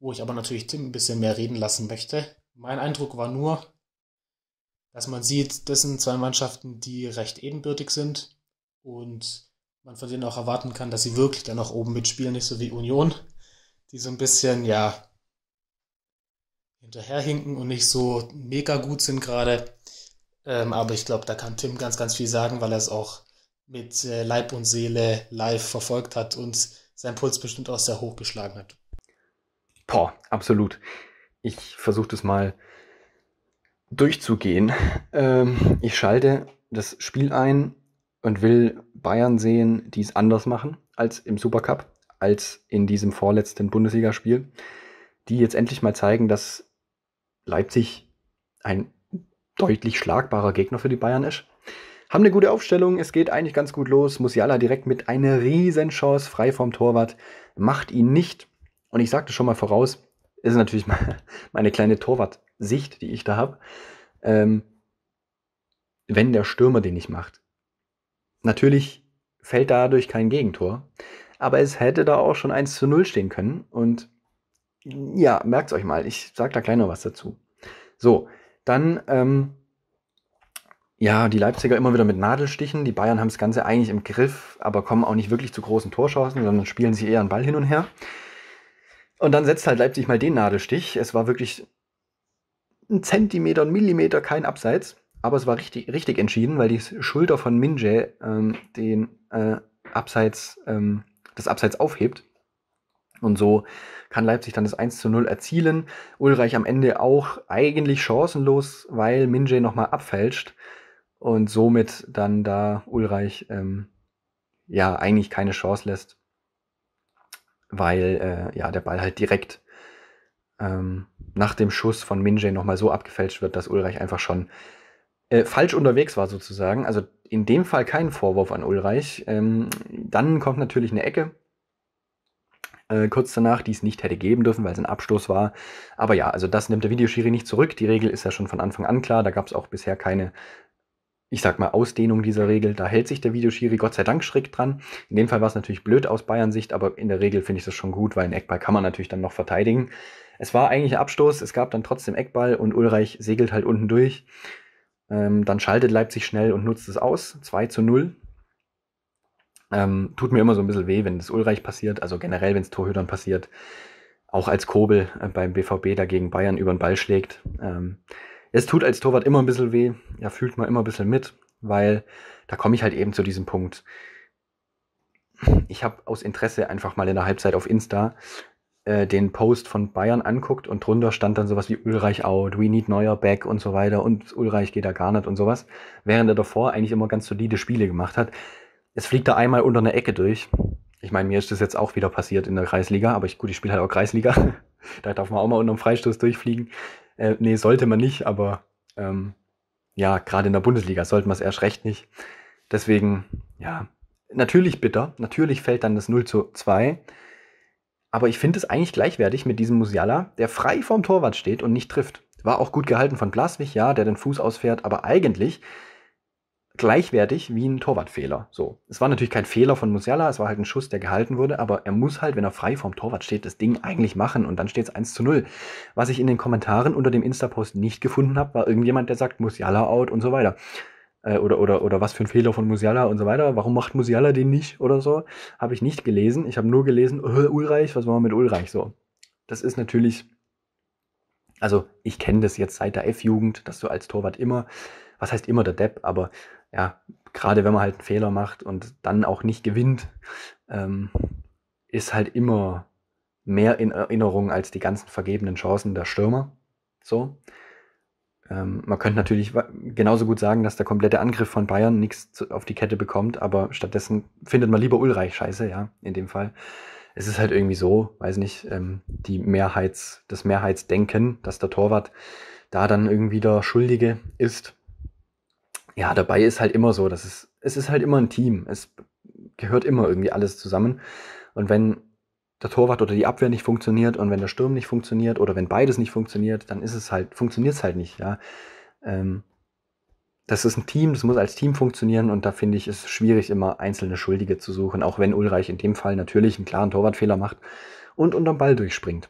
B: wo ich aber natürlich Tim ein bisschen mehr reden lassen möchte. Mein Eindruck war nur, dass man sieht, das sind zwei Mannschaften, die recht ebenbürtig sind und man von denen auch erwarten kann, dass sie wirklich dann auch oben mitspielen, nicht so wie Union, die so ein bisschen, ja, hinterherhinken und nicht so mega gut sind gerade. Ähm, aber ich glaube, da kann Tim ganz, ganz viel sagen, weil er es auch mit äh, Leib und Seele live verfolgt hat und sein Puls bestimmt auch sehr hoch geschlagen hat.
A: Boah, absolut. Ich versuche das mal durchzugehen. Ähm, ich schalte das Spiel ein und will Bayern sehen, die es anders machen als im Supercup, als in diesem vorletzten Bundesligaspiel, die jetzt endlich mal zeigen, dass Leipzig ein deutlich schlagbarer Gegner für die Bayern ist. Haben eine gute Aufstellung, es geht eigentlich ganz gut los. Musiala direkt mit einer Riesenchance frei vom Torwart, macht ihn nicht. Und ich sagte schon mal voraus, ist natürlich meine kleine Torwart Sicht, die ich da habe, ähm, wenn der Stürmer den nicht macht. Natürlich fällt dadurch kein Gegentor, aber es hätte da auch schon 1 zu 0 stehen können und ja, merkt es euch mal, ich sage da kleiner was dazu. So, dann, ähm, ja, die Leipziger immer wieder mit Nadelstichen. Die Bayern haben das Ganze eigentlich im Griff, aber kommen auch nicht wirklich zu großen Torschancen, sondern spielen sich eher einen Ball hin und her. Und dann setzt halt Leipzig mal den Nadelstich. Es war wirklich ein Zentimeter, ein Millimeter kein Abseits. Aber es war richtig, richtig entschieden, weil die Schulter von Minje ähm, den äh, Abseits, ähm, das Abseits aufhebt. Und so kann Leipzig dann das 1 zu 0 erzielen. Ulreich am Ende auch eigentlich chancenlos, weil Minje nochmal abfälscht und somit dann da Ulreich ähm, ja eigentlich keine Chance lässt, weil äh, ja der Ball halt direkt ähm, nach dem Schuss von Minje nochmal so abgefälscht wird, dass Ulreich einfach schon äh, falsch unterwegs war sozusagen. Also in dem Fall kein Vorwurf an Ulreich. Ähm, dann kommt natürlich eine Ecke. Äh, kurz danach, die es nicht hätte geben dürfen, weil es ein Abstoß war. Aber ja, also das nimmt der Videoschiri nicht zurück. Die Regel ist ja schon von Anfang an klar. Da gab es auch bisher keine, ich sag mal, Ausdehnung dieser Regel. Da hält sich der Videoschiri Gott sei Dank schräg dran. In dem Fall war es natürlich blöd aus Bayern Sicht, aber in der Regel finde ich das schon gut, weil ein Eckball kann man natürlich dann noch verteidigen. Es war eigentlich ein Abstoß, es gab dann trotzdem Eckball und Ulreich segelt halt unten durch. Ähm, dann schaltet Leipzig schnell und nutzt es aus. 2 zu 0. Ähm, tut mir immer so ein bisschen weh, wenn das Ulreich passiert, also generell, wenn es Torhütern passiert. Auch als Kobel äh, beim BVB dagegen Bayern über den Ball schlägt. Ähm, es tut als Torwart immer ein bisschen weh, ja, fühlt man immer ein bisschen mit, weil da komme ich halt eben zu diesem Punkt. Ich habe aus Interesse einfach mal in der Halbzeit auf Insta äh, den Post von Bayern anguckt und drunter stand dann sowas wie Ulreich out, we need Neuer back und so weiter und Ulreich geht da gar nicht und sowas, während er davor eigentlich immer ganz solide Spiele gemacht hat. Es fliegt da einmal unter eine Ecke durch. Ich meine, mir ist das jetzt auch wieder passiert in der Kreisliga, aber ich, gut, ich spiele halt auch Kreisliga. da darf man auch mal unterm Freistoß durchfliegen. Äh, nee, sollte man nicht, aber ähm, ja, gerade in der Bundesliga sollte man es erst recht nicht. Deswegen, ja, natürlich bitter. Natürlich fällt dann das 0 zu 2. Aber ich finde es eigentlich gleichwertig mit diesem Musiala, der frei vorm Torwart steht und nicht trifft. War auch gut gehalten von Blaswig, ja, der den Fuß ausfährt, aber eigentlich gleichwertig wie ein Torwartfehler. So. Es war natürlich kein Fehler von Musiala, es war halt ein Schuss, der gehalten wurde, aber er muss halt, wenn er frei vorm Torwart steht, das Ding eigentlich machen und dann steht es 1 zu 0. Was ich in den Kommentaren unter dem Insta-Post nicht gefunden habe, war irgendjemand, der sagt, Musiala out und so weiter äh, oder, oder, oder was für ein Fehler von Musiala und so weiter. Warum macht Musiala den nicht oder so? Habe ich nicht gelesen. Ich habe nur gelesen, äh, Ulreich, was machen wir mit Ulreich so? Das ist natürlich, also ich kenne das jetzt seit der F-Jugend, dass du als Torwart immer, was heißt immer der Depp, aber ja, gerade wenn man halt einen Fehler macht und dann auch nicht gewinnt, ähm, ist halt immer mehr in Erinnerung als die ganzen vergebenen Chancen der Stürmer. So. Ähm, man könnte natürlich genauso gut sagen, dass der komplette Angriff von Bayern nichts auf die Kette bekommt, aber stattdessen findet man lieber Ulreich scheiße, ja, in dem Fall. Es ist halt irgendwie so, weiß nicht, ähm, die Mehrheits, das Mehrheitsdenken, dass der Torwart da dann irgendwie der Schuldige ist. Ja, dabei ist halt immer so, dass es, es ist halt immer ein Team. Es gehört immer irgendwie alles zusammen. Und wenn der Torwart oder die Abwehr nicht funktioniert und wenn der Sturm nicht funktioniert oder wenn beides nicht funktioniert, dann ist es halt, funktioniert es halt nicht, ja. Ähm, das ist ein Team, das muss als Team funktionieren und da finde ich es schwierig, immer einzelne Schuldige zu suchen, auch wenn Ulreich in dem Fall natürlich einen klaren Torwartfehler macht und unterm Ball durchspringt.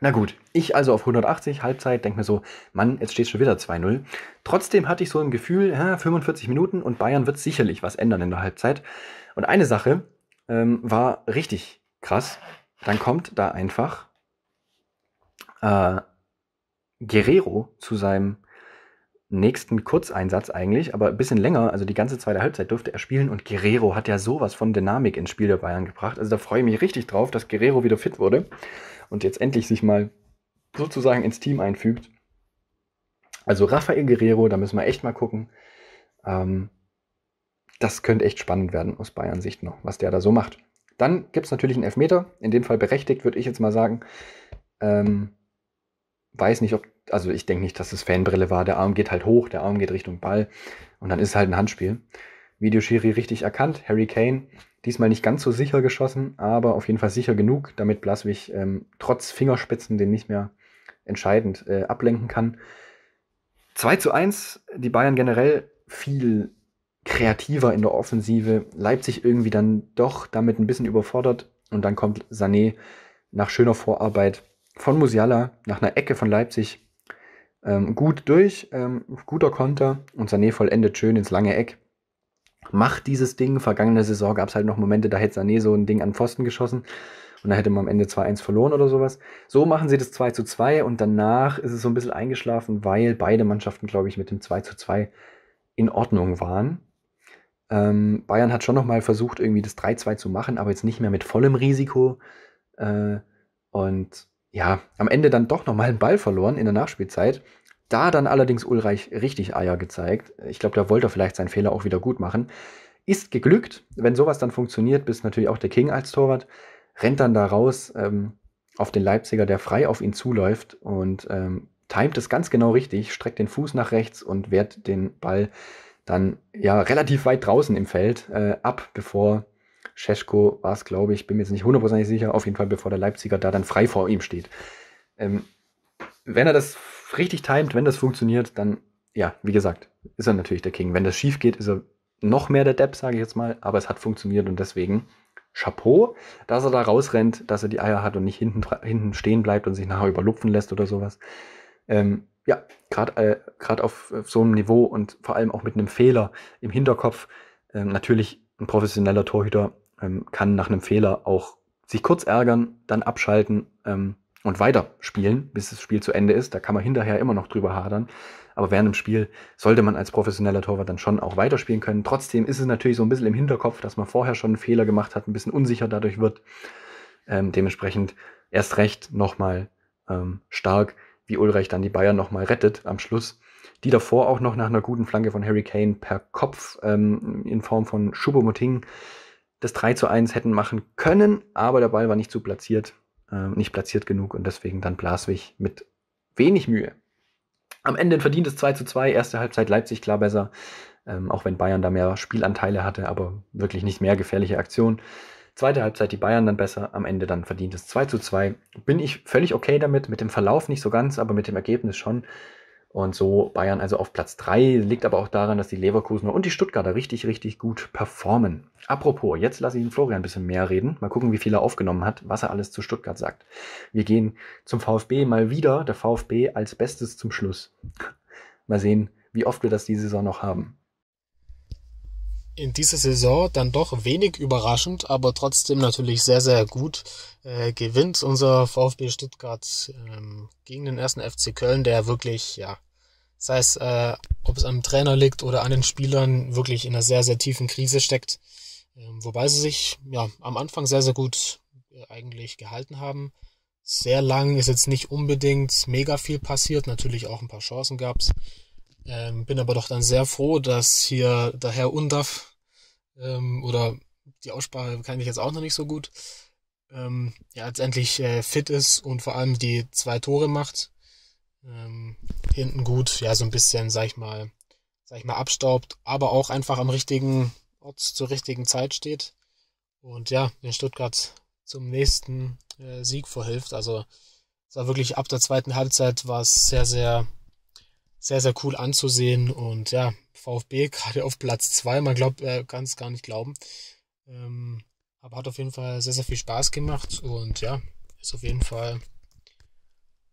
A: Na gut, ich also auf 180, Halbzeit, denke mir so, Mann, jetzt steht schon wieder 2-0. Trotzdem hatte ich so ein Gefühl, 45 Minuten und Bayern wird sicherlich was ändern in der Halbzeit. Und eine Sache ähm, war richtig krass, dann kommt da einfach äh, Guerrero zu seinem nächsten Kurzeinsatz eigentlich, aber ein bisschen länger, also die ganze zweite Halbzeit durfte er spielen und Guerrero hat ja sowas von Dynamik ins Spiel der Bayern gebracht. Also da freue ich mich richtig drauf, dass Guerrero wieder fit wurde und jetzt endlich sich mal sozusagen ins Team einfügt. Also Rafael Guerrero, da müssen wir echt mal gucken. Ähm, das könnte echt spannend werden aus Bayern Sicht noch, was der da so macht. Dann gibt es natürlich einen Elfmeter. In dem Fall berechtigt, würde ich jetzt mal sagen. Ähm, weiß nicht, ob, also ich denke nicht, dass es Fanbrille war. Der Arm geht halt hoch, der Arm geht Richtung Ball und dann ist es halt ein Handspiel. Videoschiri richtig erkannt. Harry Kane diesmal nicht ganz so sicher geschossen, aber auf jeden Fall sicher genug, damit Blaswig ähm, trotz Fingerspitzen den nicht mehr entscheidend äh, ablenken kann. 2 zu 1, die Bayern generell viel kreativer in der Offensive. Leipzig irgendwie dann doch damit ein bisschen überfordert. Und dann kommt Sané nach schöner Vorarbeit von Musiala nach einer Ecke von Leipzig ähm, gut durch, ähm, guter Konter und Sané vollendet schön ins lange Eck. Macht dieses Ding. Vergangene Saison gab es halt noch Momente, da hätte Sané so ein Ding an Pfosten geschossen und da hätte man am Ende 2-1 verloren oder sowas. So machen sie das 2-2 und danach ist es so ein bisschen eingeschlafen, weil beide Mannschaften, glaube ich, mit dem 2-2 in Ordnung waren. Ähm, Bayern hat schon nochmal versucht, irgendwie das 3-2 zu machen, aber jetzt nicht mehr mit vollem Risiko. Äh, und ja, am Ende dann doch nochmal einen Ball verloren in der Nachspielzeit. Da dann allerdings Ulreich richtig Eier gezeigt. Ich glaube, da wollte er vielleicht seinen Fehler auch wieder gut machen. Ist geglückt. Wenn sowas dann funktioniert, bist natürlich auch der King als Torwart. Rennt dann da raus ähm, auf den Leipziger, der frei auf ihn zuläuft und ähm, timet es ganz genau richtig, streckt den Fuß nach rechts und wehrt den Ball dann ja relativ weit draußen im Feld äh, ab, bevor Scheschko war es, glaube ich, bin mir jetzt nicht hundertprozentig sicher, auf jeden Fall bevor der Leipziger da dann frei vor ihm steht. Ähm, wenn er das richtig timet, wenn das funktioniert, dann, ja, wie gesagt, ist er natürlich der King. Wenn das schief geht, ist er noch mehr der Depp, sage ich jetzt mal, aber es hat funktioniert und deswegen Chapeau, dass er da rausrennt, dass er die Eier hat und nicht hinten, hinten stehen bleibt und sich nachher überlupfen lässt oder sowas. Ähm, ja, gerade äh, auf, auf, so einem Niveau und vor allem auch mit einem Fehler im Hinterkopf. Ähm, natürlich, ein professioneller Torhüter ähm, kann nach einem Fehler auch sich kurz ärgern, dann abschalten ähm, und weiterspielen, bis das Spiel zu Ende ist. Da kann man hinterher immer noch drüber hadern. Aber während dem Spiel sollte man als professioneller Torwart dann schon auch weiterspielen können. Trotzdem ist es natürlich so ein bisschen im Hinterkopf, dass man vorher schon einen Fehler gemacht hat, ein bisschen unsicher dadurch wird. Ähm, dementsprechend erst recht nochmal ähm, stark, wie Ulreich dann die Bayern nochmal rettet am Schluss, die davor auch noch nach einer guten Flanke von Harry Kane per Kopf ähm, in Form von Schubomoting das 3 zu 1 hätten machen können, aber der Ball war nicht zu platziert, äh, nicht platziert genug und deswegen dann Blaswig mit wenig Mühe. Am Ende ein verdientes 2 zu 2, erste Halbzeit Leipzig klar besser, ähm, auch wenn Bayern da mehr Spielanteile hatte, aber wirklich nicht mehr gefährliche Aktion. Zweite Halbzeit die Bayern dann besser, am Ende dann verdient es 2 zu 2. Bin ich völlig okay damit, mit dem Verlauf nicht so ganz, aber mit dem Ergebnis schon. Und so Bayern also auf Platz 3, liegt aber auch daran, dass die Leverkusener und die Stuttgarter richtig, richtig gut performen. Apropos, jetzt lasse ich den Florian ein bisschen mehr reden. Mal gucken, wie viel er aufgenommen hat, was er alles zu Stuttgart sagt. Wir gehen zum VfB mal wieder, der VfB als Bestes zum Schluss. Mal sehen, wie oft wir das diese Saison noch haben
B: in dieser Saison dann doch wenig überraschend, aber trotzdem natürlich sehr, sehr gut äh, gewinnt unser VfB Stuttgart ähm, gegen den ersten FC Köln, der wirklich, ja, sei es, äh, ob es am Trainer liegt oder an den Spielern, wirklich in einer sehr, sehr tiefen Krise steckt. Ähm, wobei sie sich ja am Anfang sehr, sehr gut äh, eigentlich gehalten haben. Sehr lang ist jetzt nicht unbedingt mega viel passiert, natürlich auch ein paar Chancen gab's. Ähm, bin aber doch dann sehr froh, dass hier der Herr Undaff ähm, oder die Aussprache kann ich jetzt auch noch nicht so gut, ähm, ja, letztendlich äh, fit ist und vor allem die zwei Tore macht. Ähm, hinten gut, ja, so ein bisschen, sag ich mal, sag ich mal, abstaubt, aber auch einfach am richtigen Ort zur richtigen Zeit steht. Und ja, den Stuttgart zum nächsten äh, Sieg verhilft. Also es war wirklich ab der zweiten Halbzeit war es sehr, sehr sehr, sehr cool anzusehen. Und ja, VfB gerade auf Platz 2, man glaubt, er äh, kann es gar nicht glauben. Ähm, aber hat auf jeden Fall sehr, sehr viel Spaß gemacht und ja, ist auf jeden Fall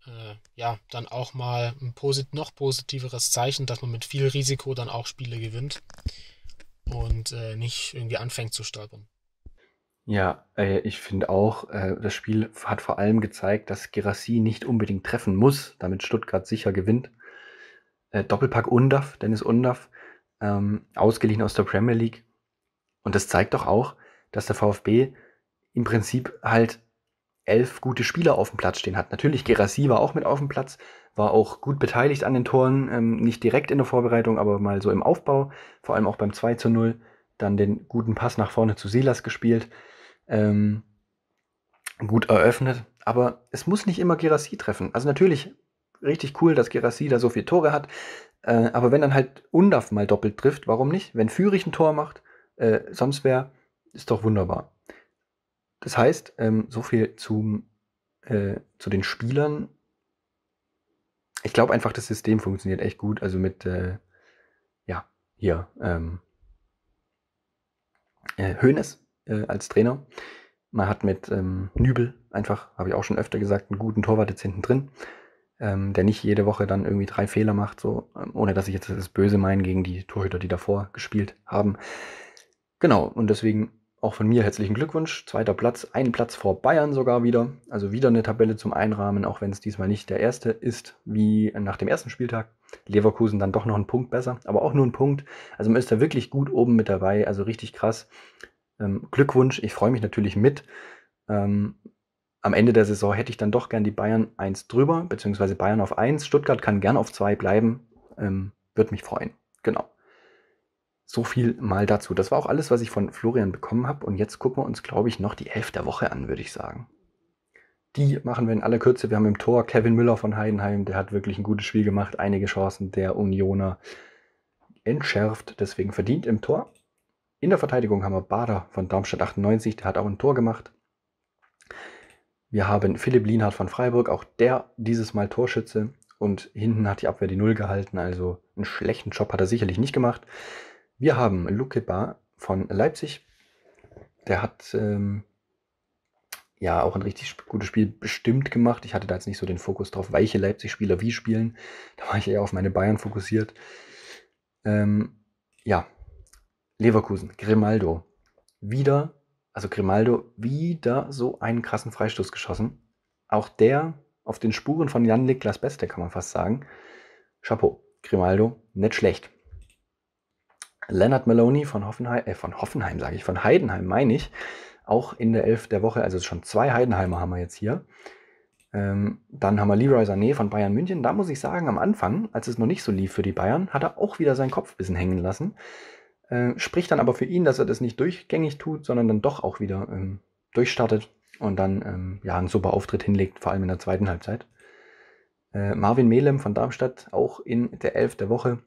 B: äh, ja dann auch mal ein posit noch positiveres Zeichen, dass man mit viel Risiko dann auch Spiele gewinnt und äh, nicht irgendwie anfängt zu stolpern.
A: Ja, äh, ich finde auch, äh, das Spiel hat vor allem gezeigt, dass Gerassi nicht unbedingt treffen muss, damit Stuttgart sicher gewinnt äh, Doppelpack Undaf, Dennis Undaf, ähm, ausgeliehen aus der Premier League. Und das zeigt doch auch, dass der VfB im Prinzip halt elf gute Spieler auf dem Platz stehen hat. Natürlich, Gerassi war auch mit auf dem Platz, war auch gut beteiligt an den Toren, ähm, nicht direkt in der Vorbereitung, aber mal so im Aufbau, vor allem auch beim 2 zu 0, dann den guten Pass nach vorne zu Silas gespielt, ähm, gut eröffnet. Aber es muss nicht immer Gerassi treffen. Also natürlich richtig cool, dass Gerassi da so viele Tore hat. Äh, aber wenn dann halt Undaf mal doppelt trifft, warum nicht? Wenn Führich ein Tor macht, äh, sonst wäre, ist doch wunderbar. Das heißt, ähm, so viel zum, äh, zu den Spielern. Ich glaube einfach, das System funktioniert echt gut. Also mit, äh, ja, hier, ähm, äh, Hoeneß äh, als Trainer. Man hat mit ähm, Nübel einfach, habe ich auch schon öfter gesagt, einen guten Torwart jetzt hinten drin ähm, der nicht jede Woche dann irgendwie drei Fehler macht, so, ähm, ohne dass ich jetzt das Böse meine gegen die Torhüter, die davor gespielt haben. Genau, und deswegen auch von mir herzlichen Glückwunsch. Zweiter Platz, ein Platz vor Bayern sogar wieder. Also wieder eine Tabelle zum Einrahmen, auch wenn es diesmal nicht der erste ist, wie nach dem ersten Spieltag. Leverkusen dann doch noch einen Punkt besser, aber auch nur einen Punkt. Also man ist da wirklich gut oben mit dabei, also richtig krass. Ähm, Glückwunsch, ich freue mich natürlich mit. Ähm, am Ende der Saison hätte ich dann doch gern die Bayern 1 drüber, beziehungsweise Bayern auf 1. Stuttgart kann gern auf 2 bleiben. Ähm, Würde mich freuen. Genau. So viel mal dazu. Das war auch alles, was ich von Florian bekommen habe. Und jetzt gucken wir uns, glaube ich, noch die 11 der Woche an, würde ich sagen. Die machen wir in aller Kürze. Wir haben im Tor Kevin Müller von Heidenheim. Der hat wirklich ein gutes Spiel gemacht. Einige Chancen der Unioner entschärft. Deswegen verdient im Tor. In der Verteidigung haben wir Bader von Darmstadt 98. Der hat auch ein Tor gemacht. Wir haben Philipp Lienhardt von Freiburg, auch der dieses Mal Torschütze. Und hinten hat die Abwehr die Null gehalten, also einen schlechten Job hat er sicherlich nicht gemacht. Wir haben Luke Bar von Leipzig. Der hat ähm, ja auch ein richtig gutes Spiel bestimmt gemacht. Ich hatte da jetzt nicht so den Fokus drauf, welche Leipzig-Spieler wie spielen. Da war ich eher auf meine Bayern fokussiert. Ähm, ja, Leverkusen, Grimaldo. Wieder also Grimaldo wieder so einen krassen Freistoß geschossen. Auch der auf den Spuren von Jan Niklas Beste, kann man fast sagen. Chapeau, Grimaldo, nicht schlecht. Leonard Maloney von Hoffenheim, äh, von Hoffenheim sage ich, von Heidenheim meine ich, auch in der Elf der Woche, also schon zwei Heidenheimer haben wir jetzt hier. Ähm, dann haben wir Leroy Sané von Bayern München. Da muss ich sagen, am Anfang, als es noch nicht so lief für die Bayern, hat er auch wieder seinen Kopf ein bisschen hängen lassen. Äh, spricht dann aber für ihn, dass er das nicht durchgängig tut, sondern dann doch auch wieder ähm, durchstartet und dann ähm, ja, einen super Auftritt hinlegt, vor allem in der zweiten Halbzeit. Äh, Marvin Melem von Darmstadt auch in der Elf der Woche.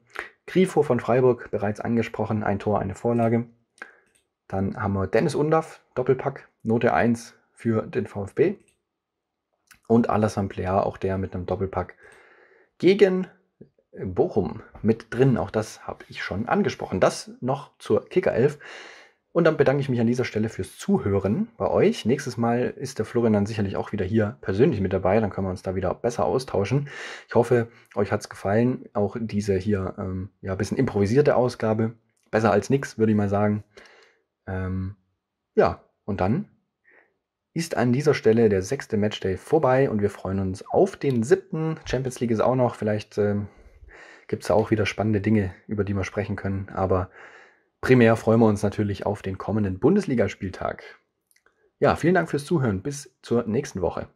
A: Grifo von Freiburg bereits angesprochen, ein Tor, eine Vorlage. Dann haben wir Dennis Undaff, Doppelpack, Note 1 für den VfB. Und Alassane Plea, auch der mit einem Doppelpack gegen Bochum mit drin. Auch das habe ich schon angesprochen. Das noch zur Kicker 11. Und dann bedanke ich mich an dieser Stelle fürs Zuhören bei euch. Nächstes Mal ist der Florian dann sicherlich auch wieder hier persönlich mit dabei. Dann können wir uns da wieder besser austauschen. Ich hoffe, euch hat es gefallen. Auch diese hier ähm, ja, ein bisschen improvisierte Ausgabe. Besser als nichts, würde ich mal sagen. Ähm, ja, und dann ist an dieser Stelle der sechste Matchday vorbei und wir freuen uns auf den siebten. Champions League ist auch noch. Vielleicht ähm, gibt es auch wieder spannende Dinge, über die wir sprechen können. Aber primär freuen wir uns natürlich auf den kommenden Bundesligaspieltag. Ja, vielen Dank fürs Zuhören. Bis zur nächsten Woche.